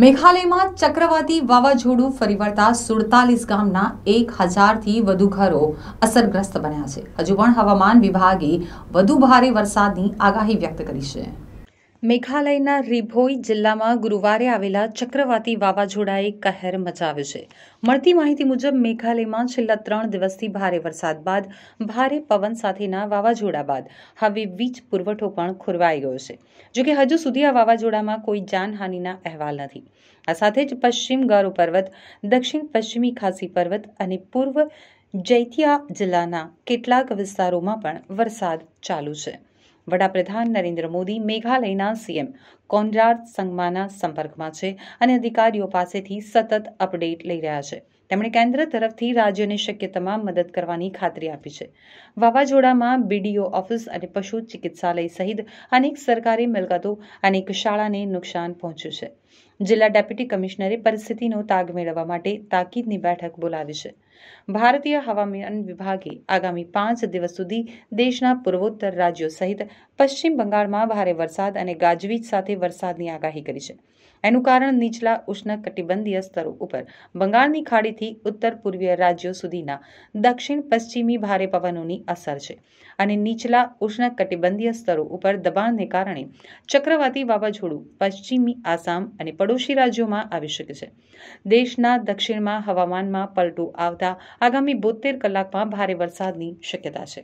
મેઘાલયમાં ચક્રવાતી વાવાઝોડું ફરી વળતા સુડતાલીસ ગામના એક હજારથી વધુ ઘરો અસરગ્રસ્ત બન્યા છે હજુ પણ હવામાન વિભાગે વધુ ભારે વરસાદની આગાહી વ્યક્ત કરી છે મેઘાલયના રિભોઈ જિલ્લામાં ગુરુવારે આવેલા ચક્રવાતી વાવાઝોડાએ કહેર મચાવ્યો છે મળતી માહિતી મુજબ મેઘાલયમાં છેલ્લા ત્રણ દિવસથી ભારે વરસાદ બાદ ભારે પવન સાથેના વાવાઝોડા બાદ હવે વીજ પુરવઠો પણ ખોરવાઈ ગયો છે જોકે હજુ સુધી આ વાવાઝોડામાં કોઈ જાનહાનિના અહેવાલ નથી આ સાથે જ પશ્ચિમ ગારો પર્વત દક્ષિણ પશ્ચિમી ખાસી પર્વત અને પૂર્વ જૈતિયા જિલ્લાના કેટલાક વિસ્તારોમાં પણ વરસાદ ચાલુ છે વડાપ્રધાન નરેન્દ્ર મોદી મેઘાલયના સીએમ કોનરાડ સંગમાના સંપર્કમાં છે અને અધિકારીઓ પાસેથી સતત અપડેટ લઈ રહ્યા છે તેમણે કેન્દ્ર તરફથી રાજ્યોને શક્ય તમામ મદદ કરવાની ખાતરી આપી છે વાવાઝોડામાં બીડીઓ ઓફિસ અને પશુ ચિકિત્સાલય સહિત અનેક સરકારી મિલકતો અનેક શાળાને નુકસાન પહોંચ્યું છે જિલ્લા ડેપ્યુટી કમિશનરે પરિસ્થિતિનો તાગ મેળવવા માટે તાકીદની બેઠક બોલાવી છે ભારતીય હવામાન વિભાગે આગામી પાંચ દિવસ સુધી દેશના પૂર્વોત્તર રાજ્યો સહિત પશ્ચિમ બંગાળમાં ભારે વરસાદ અને ગાજવીજ સાથે વરસાદની આગાહી કરી છે એનું કારણ નીચલા ઉષ્ણકટિબંધીય સ્તરો ઉપર બંગાળની ખાડીથી ઉત્તર પૂર્વીય રાજ્યો સુધીના દક્ષિણ પશ્ચિમી ભારે પવનોની અસર છે અને નીચલા ઉષ્ણકટિબંધીય સ્તરો ઉપર દબાણને કારણે ચક્રવાતી વાવાઝોડું પશ્ચિમી આસામ અને પડોશી રાજ્યોમાં આવી શકે છે દેશના દક્ષિણમાં હવામાનમાં પલટું આવતા આવતા આગામી બોતેર કલાકમાં ભારે વરસાદની શક્યતા છે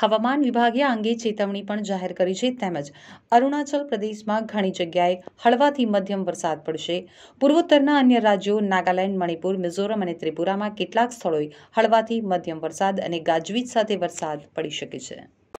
હવામાન વિભાગે આ અંગે ચેતવણી પણ જાહેર કરી છે તેમજ અરુણાચલ પ્રદેશમાં ઘણી જગ્યાએ હળવાથી મધ્યમ વરસાદ પડશે પૂર્વોત્તરના અન્ય રાજ્યો નાગાલેન્ડ મણિપુર મિઝોરમ અને ત્રિપુરામાં કેટલાક સ્થળોએ હળવાથી મધ્યમ વરસાદ અને ગાજવીજ સાથે વરસાદ પડી શકે છે